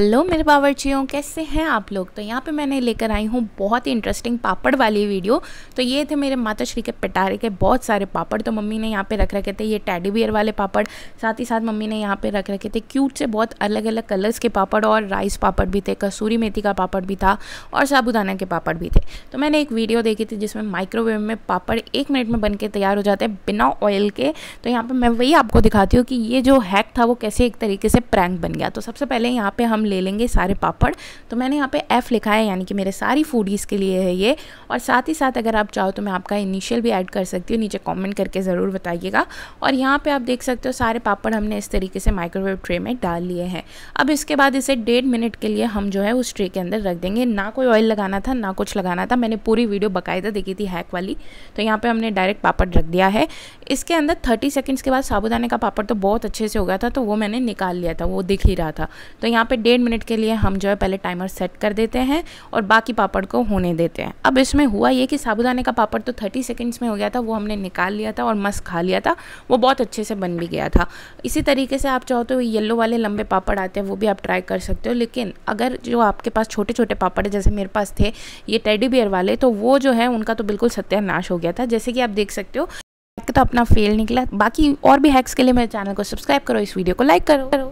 hello मेरे बावर्चियों कैसे हैं आप लोग तो यहाँ पे मैंने लेकर आई हूँ बहुत ही इंटरेस्टिंग पापड़ वाली वीडियो तो ये थे मेरे माता श्री के पिटारे के बहुत सारे पापड़ तो मम्मी ने यहाँ पे रख रखे थे ये टैडी बियर वाले पापड़ साथ ही साथ मम्मी ने यहाँ पे रख रखे थे क्यूट से बहुत अलग अलग कलर्स के पापड़ और राइस पापड़ भी थे कसूरी मेथी का पापड़ भी था और साबुदाना के पापड़ भी थे तो मैंने एक वीडियो देखी थी जिसमें माइक्रोवेव में पापड़ एक मिनट में बन के तैयार हो जाते हैं बिना ऑयल के तो यहाँ पर मैं वही आपको दिखाती हूँ कि ये जो हैक था वो कैसे एक तरीके से प्रैंक बन गया तो सबसे पहले यहाँ पर हम ले लेंगे सारे पापड़ तो मैंने यहाँ पे एफ़ लिखा है यानी कि मेरे सारी फूडीज़ के लिए है ये और साथ ही साथ अगर आप चाहो तो मैं आपका इनिशियल भी ऐड कर सकती हूँ नीचे कमेंट करके ज़रूर बताइएगा और यहाँ पे आप देख सकते हो सारे पापड़ हमने इस तरीके से माइक्रोवेव ट्रे में डाल लिए हैं अब इसके बाद इसे डेढ़ मिनट के लिए हम जो है उस ट्रे के अंदर रख देंगे ना कोई ऑयल लगाना था ना कुछ लगाना था मैंने पूरी वीडियो बाकायदा देखी थी हैक वाली तो यहाँ पर हमने डायरेक्ट पापड़ रख दिया है इसके अंदर थर्टी सेकेंड्स के बाद साबुदाने का पापड़ तो बहुत अच्छे से हो गया था तो वो मैंने निकाल लिया था वो दिख ही रहा था तो यहाँ पर डेढ़ मिनट के लिए हम जो है पहले टाइमर सेट कर देते हैं और बाकी पापड़ को होने देते हैं अब इसमें हुआ ये कि साबुदाने का पापड़ तो थर्टी सेकेंड्स में हो गया था वो हमने निकाल लिया था और मस्त खा लिया था वो बहुत अच्छे से बन भी गया था इसी तरीके से आप चाहो तो येल्लो वाले लंबे पापड़ आते हैं वो भी आप ट्राई कर सकते हो लेकिन अगर जो आपके पास छोटे छोटे पापड़ जैसे मेरे पास थे ये टेडी बियर वाले तो वो जो है उनका तो बिल्कुल सत्यानाश हो गया था जैसे कि आप देख सकते हो तो अपना फेल निकला बाकी और भी हैक्स के लिए मेरे चैनल को सब्सक्राइब करो इस वीडियो को लाइक करो